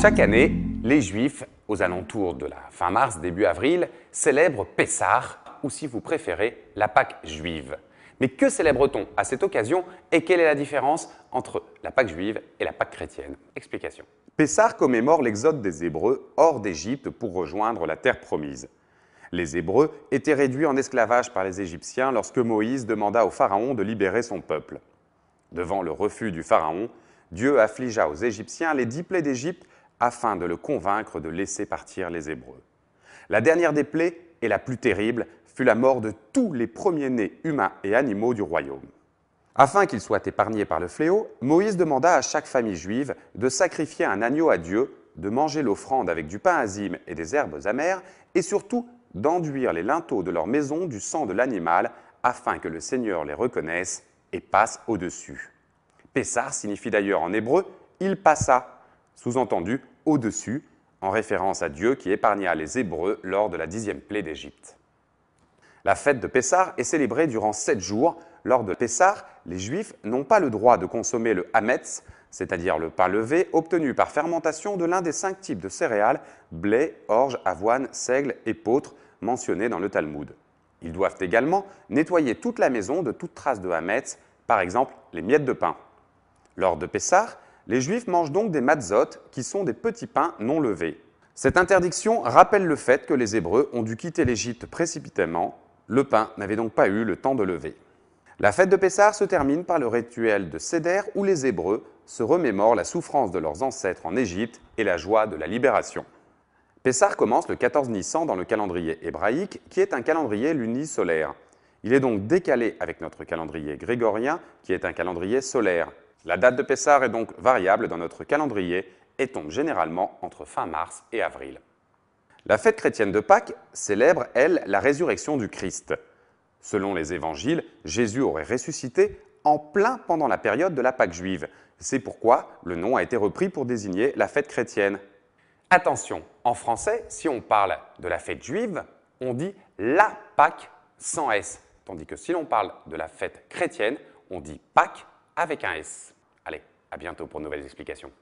Chaque année, les Juifs, aux alentours de la fin mars, début avril, célèbrent Pessah, ou si vous préférez, la Pâque juive. Mais que célèbre-t-on à cette occasion et quelle est la différence entre la Pâque juive et la Pâque chrétienne Explication. Pessah commémore l'exode des Hébreux hors d'Égypte pour rejoindre la terre promise. Les Hébreux étaient réduits en esclavage par les Égyptiens lorsque Moïse demanda au Pharaon de libérer son peuple. Devant le refus du Pharaon, Dieu affligea aux Égyptiens les dix plaies d'Égypte afin de le convaincre de laisser partir les Hébreux. La dernière des plaies, et la plus terrible, fut la mort de tous les premiers-nés humains et animaux du royaume. Afin qu'ils soient épargnés par le fléau, Moïse demanda à chaque famille juive de sacrifier un agneau à Dieu, de manger l'offrande avec du pain azime et des herbes amères, et surtout d'enduire les linteaux de leur maison du sang de l'animal, afin que le Seigneur les reconnaisse et passe au-dessus. Pessar signifie d'ailleurs en hébreu il passa sous-entendu au-dessus, en référence à Dieu qui épargna les Hébreux lors de la dixième plaie d'Égypte. La fête de Pessah est célébrée durant sept jours. Lors de Pessah, les Juifs n'ont pas le droit de consommer le hametz, c'est-à-dire le pain levé obtenu par fermentation de l'un des cinq types de céréales, blé, orge, avoine, seigle et pôtre mentionnés dans le Talmud. Ils doivent également nettoyer toute la maison de toute trace de hametz, par exemple les miettes de pain. Lors de Pessah, les Juifs mangent donc des matzot, qui sont des petits pains non levés. Cette interdiction rappelle le fait que les Hébreux ont dû quitter l'Égypte précipitamment, le pain n'avait donc pas eu le temps de lever. La fête de Pessah se termine par le rituel de Seder où les Hébreux se remémorent la souffrance de leurs ancêtres en Égypte et la joie de la libération. Pessah commence le 14 Nissan dans le calendrier hébraïque, qui est un calendrier lunisolaire. Il est donc décalé avec notre calendrier grégorien, qui est un calendrier solaire. La date de Pessar est donc variable dans notre calendrier et tombe généralement entre fin mars et avril. La fête chrétienne de Pâques célèbre, elle, la résurrection du Christ. Selon les évangiles, Jésus aurait ressuscité en plein pendant la période de la Pâque juive. C'est pourquoi le nom a été repris pour désigner la fête chrétienne. Attention, en français, si on parle de la fête juive, on dit la Pâque sans S, tandis que si l'on parle de la fête chrétienne, on dit Pâques avec un S. Allez, à bientôt pour de nouvelles explications.